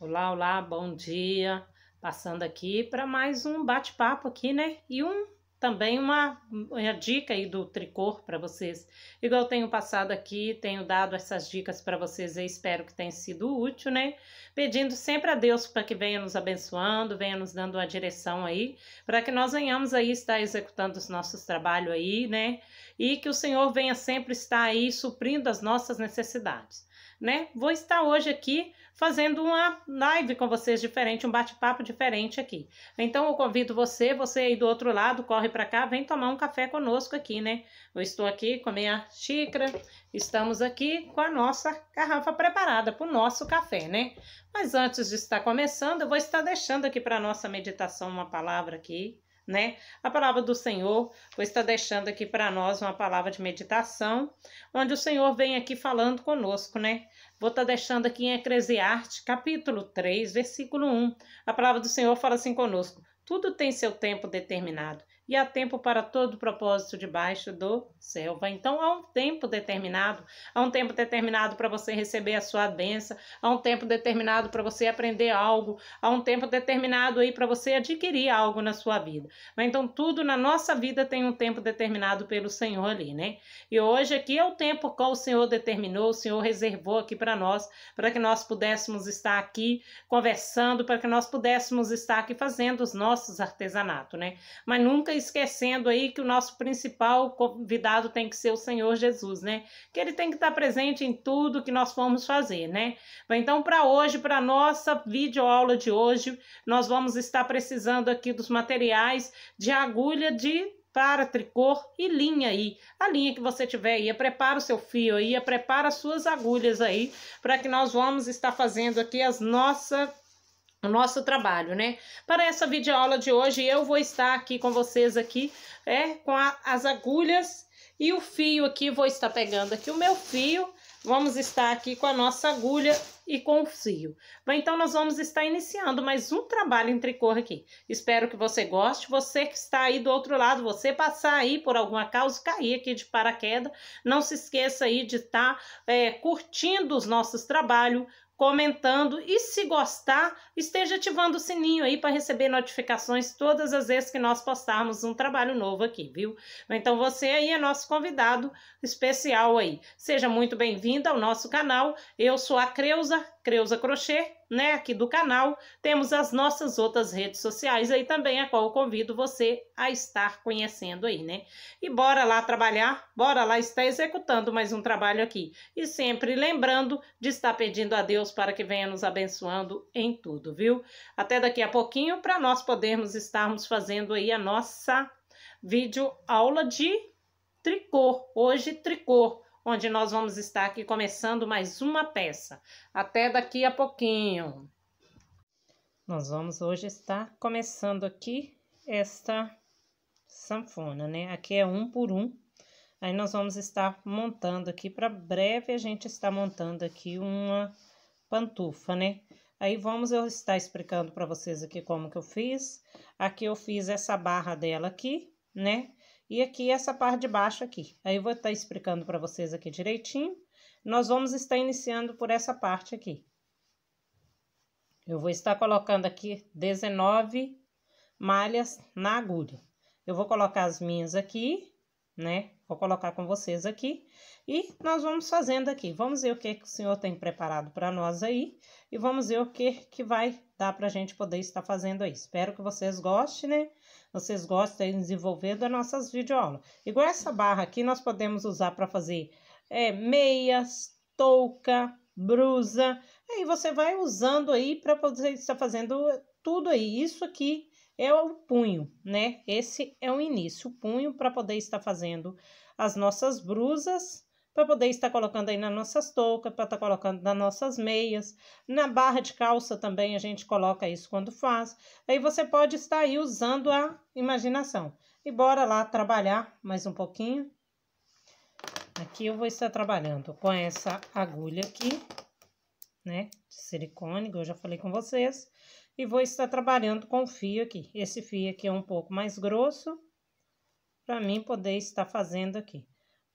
Olá, olá, bom dia. Passando aqui para mais um bate-papo aqui, né? E um também uma, uma dica aí do tricor para vocês. Igual eu tenho passado aqui, tenho dado essas dicas para vocês e espero que tenha sido útil, né? Pedindo sempre a Deus para que venha nos abençoando, venha nos dando uma direção aí, para que nós venhamos aí estar executando os nossos trabalhos aí, né? e que o Senhor venha sempre estar aí suprindo as nossas necessidades. Né? Vou estar hoje aqui fazendo uma live com vocês diferente, um bate-papo diferente aqui. Então eu convido você, você aí do outro lado, corre para cá, vem tomar um café conosco aqui, né? Eu estou aqui com a minha xícara, estamos aqui com a nossa garrafa preparada para o nosso café, né? Mas antes de estar começando, eu vou estar deixando aqui para a nossa meditação uma palavra aqui né? A palavra do Senhor vou está deixando aqui para nós uma palavra de meditação, onde o Senhor vem aqui falando conosco, né? Vou estar tá deixando aqui em Eclesiastes, capítulo 3, versículo 1. A palavra do Senhor fala assim conosco: tudo tem seu tempo determinado e há tempo para todo o propósito debaixo do céu. Então há um tempo determinado, há um tempo determinado para você receber a sua benção, há um tempo determinado para você aprender algo, há um tempo determinado aí para você adquirir algo na sua vida. Então tudo na nossa vida tem um tempo determinado pelo Senhor ali, né? E hoje aqui é o tempo qual o Senhor determinou, o Senhor reservou aqui para nós, para que nós pudéssemos estar aqui conversando, para que nós pudéssemos estar aqui fazendo os nossos artesanatos, né? Mas nunca esquecendo aí que o nosso principal convidado tem que ser o Senhor Jesus, né? Que ele tem que estar presente em tudo que nós formos fazer, né? Então, para hoje, para nossa videoaula de hoje, nós vamos estar precisando aqui dos materiais de agulha de para tricô e linha aí. A linha que você tiver aí, prepara o seu fio aí, prepara as suas agulhas aí, para que nós vamos estar fazendo aqui as nossas o nosso trabalho, né? Para essa videoaula de hoje, eu vou estar aqui com vocês aqui, é, com a, as agulhas e o fio aqui, vou estar pegando aqui o meu fio, vamos estar aqui com a nossa agulha e com o fio. então, nós vamos estar iniciando mais um trabalho em tricô aqui. Espero que você goste, você que está aí do outro lado, você passar aí por alguma causa, cair aqui de paraquedas, não se esqueça aí de estar tá, é, curtindo os nossos trabalhos, comentando e se gostar, esteja ativando o sininho aí para receber notificações todas as vezes que nós postarmos um trabalho novo aqui, viu? Então você aí é nosso convidado especial aí. Seja muito bem-vindo ao nosso canal. Eu sou a Creuza Creuza Crochê, né, aqui do canal, temos as nossas outras redes sociais aí também, a qual eu convido você a estar conhecendo aí, né? E bora lá trabalhar, bora lá estar executando mais um trabalho aqui. E sempre lembrando de estar pedindo a Deus para que venha nos abençoando em tudo, viu? Até daqui a pouquinho para nós podermos estarmos fazendo aí a nossa vídeo aula de tricô, hoje tricô onde nós vamos estar aqui começando mais uma peça. Até daqui a pouquinho. Nós vamos hoje estar começando aqui esta sanfona, né? Aqui é um por um. Aí nós vamos estar montando aqui, para breve a gente está montando aqui uma pantufa, né? Aí vamos eu estar explicando para vocês aqui como que eu fiz. Aqui eu fiz essa barra dela aqui, né? e aqui essa parte de baixo aqui. Aí eu vou estar tá explicando para vocês aqui direitinho. Nós vamos estar iniciando por essa parte aqui. Eu vou estar colocando aqui 19 malhas na agulha. Eu vou colocar as minhas aqui, né? Vou colocar com vocês aqui. E nós vamos fazendo aqui. Vamos ver o que, que o senhor tem preparado para nós aí. E vamos ver o que, que vai dar para a gente poder estar fazendo aí. Espero que vocês gostem, né? vocês gostam de desenvolver das nossas videoaulas. Igual essa barra aqui, nós podemos usar para fazer é, meias, touca, brusa. Aí você vai usando aí para poder estar tá fazendo tudo aí. Isso aqui é o punho, né? Esse é o início, o punho para poder estar fazendo as nossas brusas para poder estar colocando aí nas nossas toucas, para estar tá colocando nas nossas meias, na barra de calça também a gente coloca isso quando faz. Aí você pode estar aí usando a imaginação. E bora lá trabalhar mais um pouquinho. Aqui eu vou estar trabalhando com essa agulha aqui, né, de silicone, que eu já falei com vocês. E vou estar trabalhando com o fio aqui. Esse fio aqui é um pouco mais grosso, para mim poder estar fazendo aqui.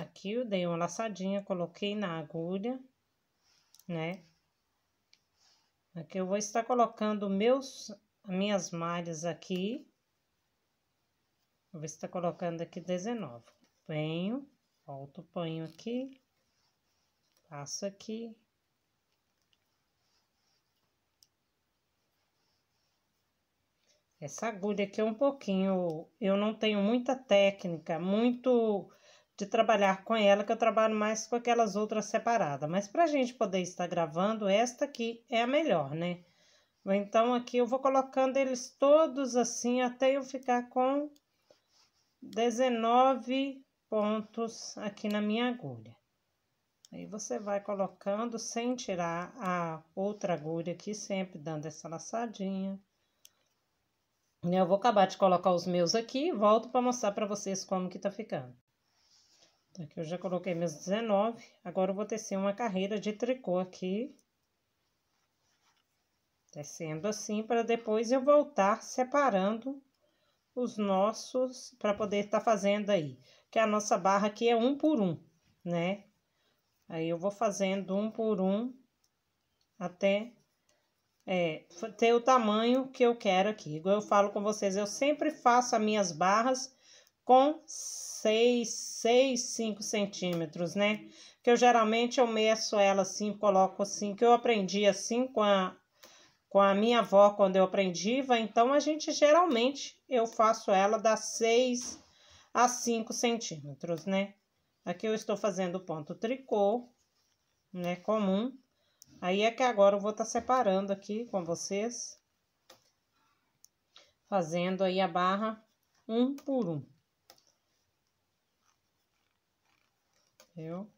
Aqui eu dei uma laçadinha, coloquei na agulha, né? Aqui eu vou estar colocando meus, minhas malhas aqui. Eu vou estar colocando aqui 19. Venho, volto ponho panho aqui, passo aqui, Essa agulha aqui é um pouquinho, eu não tenho muita técnica, muito de trabalhar com ela, que eu trabalho mais com aquelas outras separadas. Mas para a gente poder estar gravando, esta aqui é a melhor, né? Então, aqui eu vou colocando eles todos assim, até eu ficar com 19 pontos aqui na minha agulha. Aí, você vai colocando sem tirar a outra agulha aqui, sempre dando essa laçadinha. Eu vou acabar de colocar os meus aqui e volto para mostrar para vocês como que tá ficando. Aqui eu já coloquei meus 19, agora eu vou tecer uma carreira de tricô aqui. Tecendo assim, para depois eu voltar separando os nossos, para poder estar tá fazendo aí. Que a nossa barra aqui é um por um, né? Aí eu vou fazendo um por um, até é, ter o tamanho que eu quero aqui. Igual eu falo com vocês, eu sempre faço as minhas barras com 6, 6, 5 centímetros, né? Que eu geralmente eu meço ela assim, coloco assim, que eu aprendi assim com a, com a minha avó quando eu aprendi, então a gente geralmente eu faço ela da 6 a 5 centímetros, né? Aqui eu estou fazendo ponto tricô, né, comum. Aí é que agora eu vou estar tá separando aqui com vocês, fazendo aí a barra um por um. eu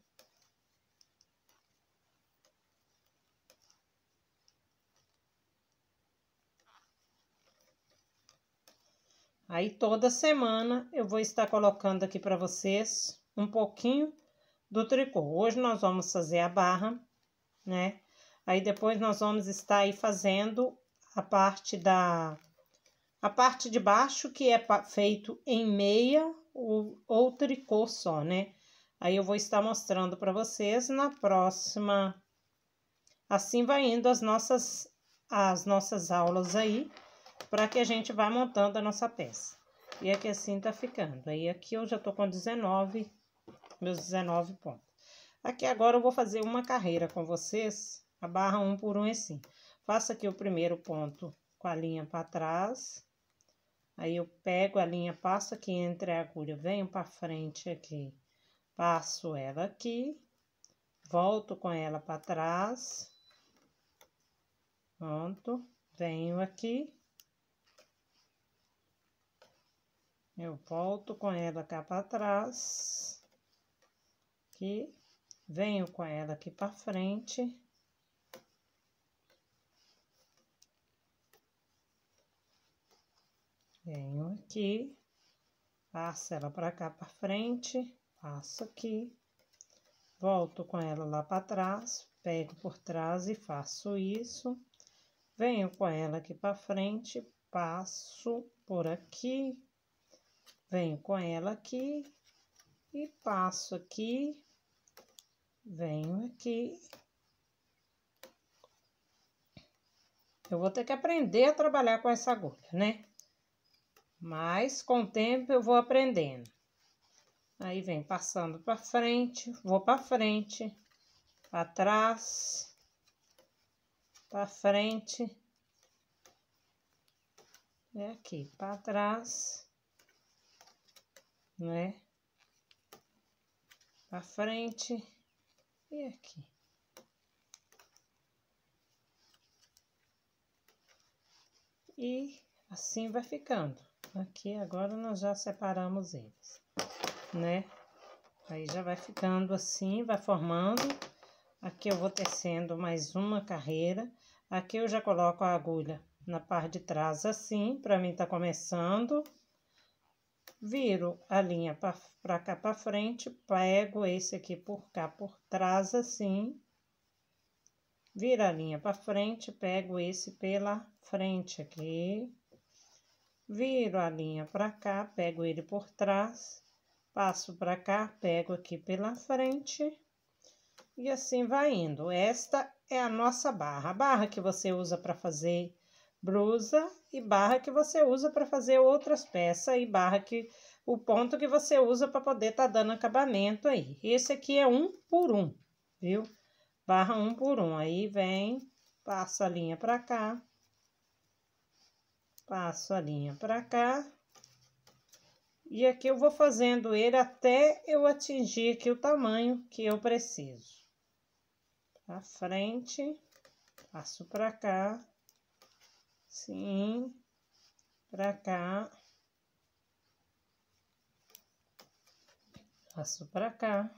Aí toda semana eu vou estar colocando aqui para vocês um pouquinho do tricô. Hoje nós vamos fazer a barra, né? Aí depois nós vamos estar aí fazendo a parte da a parte de baixo que é feito em meia ou, ou tricô só, né? Aí eu vou estar mostrando para vocês na próxima. Assim vai indo as nossas, as nossas aulas aí, para que a gente vá montando a nossa peça. E aqui assim tá ficando. Aí aqui eu já tô com 19, meus 19 pontos. Aqui agora eu vou fazer uma carreira com vocês, a barra um por um é assim. Faço aqui o primeiro ponto com a linha para trás. Aí eu pego a linha, passo aqui entre a agulha, venho para frente aqui Passo ela aqui, volto com ela para trás. Pronto, venho aqui. Eu volto com ela cá para trás. Aqui, venho com ela aqui para frente. Venho aqui, passo ela para cá para frente. Faço aqui, volto com ela lá para trás, pego por trás e faço isso. Venho com ela aqui para frente, passo por aqui, venho com ela aqui e passo aqui, venho aqui. Eu vou ter que aprender a trabalhar com essa agulha, né? Mas com o tempo eu vou aprendendo. Aí vem passando para frente, vou para frente, para trás, para frente. É aqui, para trás, né? Para frente e aqui. E assim vai ficando. Aqui agora nós já separamos eles né? Aí já vai ficando assim, vai formando. Aqui eu vou tecendo mais uma carreira. Aqui eu já coloco a agulha na parte de trás assim, pra mim tá começando. Viro a linha pra, pra cá pra frente, pego esse aqui por cá por trás assim. Viro a linha pra frente, pego esse pela frente aqui. Viro a linha pra cá, pego ele por trás Passo para cá, pego aqui pela frente e assim vai indo. Esta é a nossa barra. A barra que você usa para fazer blusa e barra que você usa para fazer outras peças e barra que o ponto que você usa para poder estar tá dando acabamento aí. Esse aqui é um por um, viu? Barra um por um. Aí vem, passa a linha para cá, passo a linha para cá e aqui eu vou fazendo ele até eu atingir aqui o tamanho que eu preciso. A frente, passo pra cá, sim, pra cá, passo pra cá.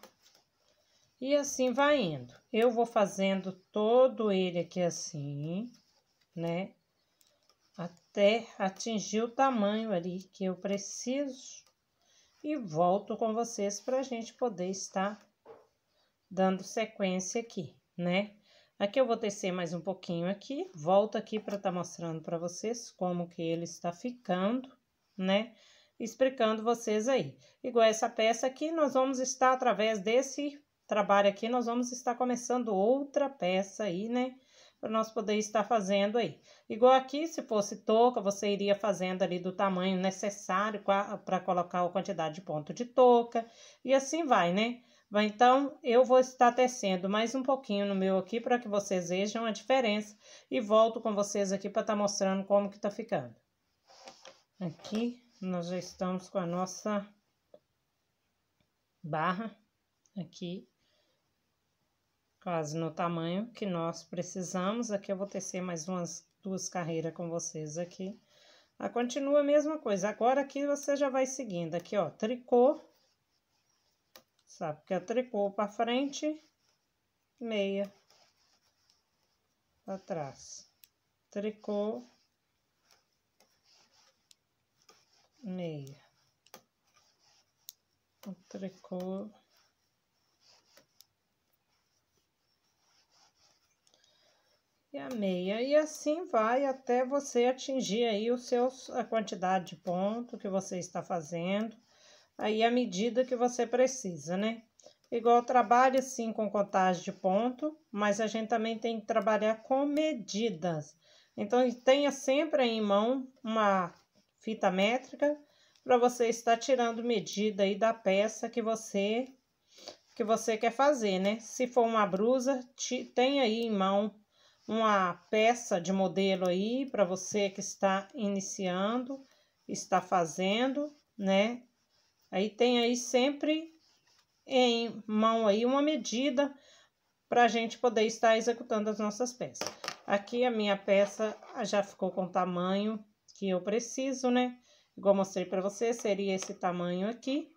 E assim vai indo. Eu vou fazendo todo ele aqui assim, né? até atingir o tamanho ali que eu preciso e volto com vocês para a gente poder estar dando sequência aqui, né? Aqui eu vou tecer mais um pouquinho aqui, volto aqui para estar tá mostrando para vocês como que ele está ficando, né? Explicando vocês aí. Igual essa peça aqui, nós vamos estar, através desse trabalho aqui, nós vamos estar começando outra peça aí, né? para nós poder estar fazendo aí. Igual aqui, se fosse touca, você iria fazendo ali do tamanho necessário para colocar a quantidade de ponto de touca, e assim vai, né? Então, eu vou estar tecendo mais um pouquinho no meu aqui para que vocês vejam a diferença e volto com vocês aqui para estar tá mostrando como que tá ficando. Aqui, nós já estamos com a nossa barra aqui quase no tamanho que nós precisamos. Aqui eu vou tecer mais umas duas carreiras com vocês aqui. A ah, continua a mesma coisa. Agora aqui você já vai seguindo. Aqui, ó, tricô. Sabe que é tricô para frente, meia para trás. Tricô, meia. O tricô e a meia. E assim vai até você atingir aí o seus, a quantidade de ponto que você está fazendo, aí a medida que você precisa, né? Igual trabalha sim com contagem de ponto, mas a gente também tem que trabalhar com medidas. Então, tenha sempre em mão uma fita métrica para você estar tirando medida aí da peça que você que você quer fazer, né? Se for uma brusa, te, tenha aí em mão uma peça de modelo aí para você que está iniciando, está fazendo, né? Aí tem aí sempre em mão aí uma medida para a gente poder estar executando as nossas peças. Aqui a minha peça já ficou com o tamanho que eu preciso, né? Igual mostrei para você, seria esse tamanho aqui.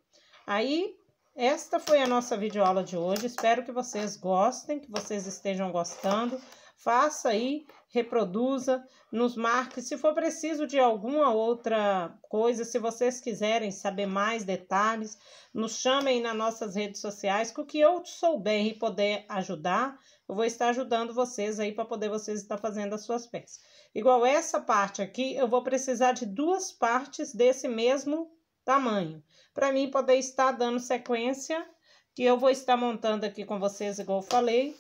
Aí, esta foi a nossa videoaula de hoje. Espero que vocês gostem, que vocês estejam gostando faça aí, reproduza, nos marque. Se for preciso de alguma outra coisa, se vocês quiserem saber mais detalhes, nos chamem nas nossas redes sociais, que o que eu souber e poder ajudar, eu vou estar ajudando vocês aí para poder vocês estar fazendo as suas peças. Igual essa parte aqui, eu vou precisar de duas partes desse mesmo tamanho, para mim poder estar dando sequência, que eu vou estar montando aqui com vocês, igual eu falei,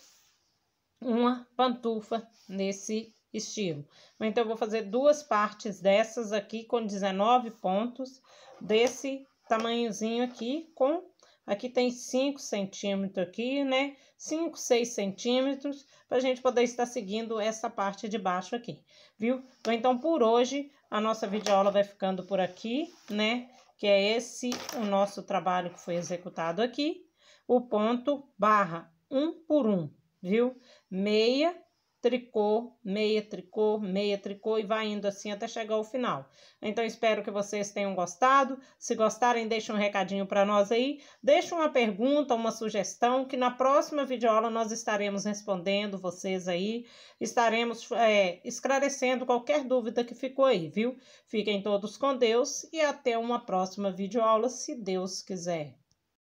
uma pantufa nesse estilo. Então, eu vou fazer duas partes dessas aqui com 19 pontos desse tamanhozinho aqui com... Aqui tem 5 centímetros aqui, né? 5, 6 centímetros, para gente poder estar seguindo essa parte de baixo aqui, viu? Então, então, por hoje, a nossa videoaula vai ficando por aqui, né? Que é esse o nosso trabalho que foi executado aqui. O ponto barra um por um, viu? Meia, tricô, meia tricô, meia tricô e vai indo assim até chegar ao final. Então espero que vocês tenham gostado. Se gostarem, deixem um recadinho para nós aí, deixe uma pergunta, uma sugestão que na próxima videoaula nós estaremos respondendo vocês aí, estaremos é, esclarecendo qualquer dúvida que ficou aí, viu? Fiquem todos com Deus e até uma próxima videoaula, se Deus quiser.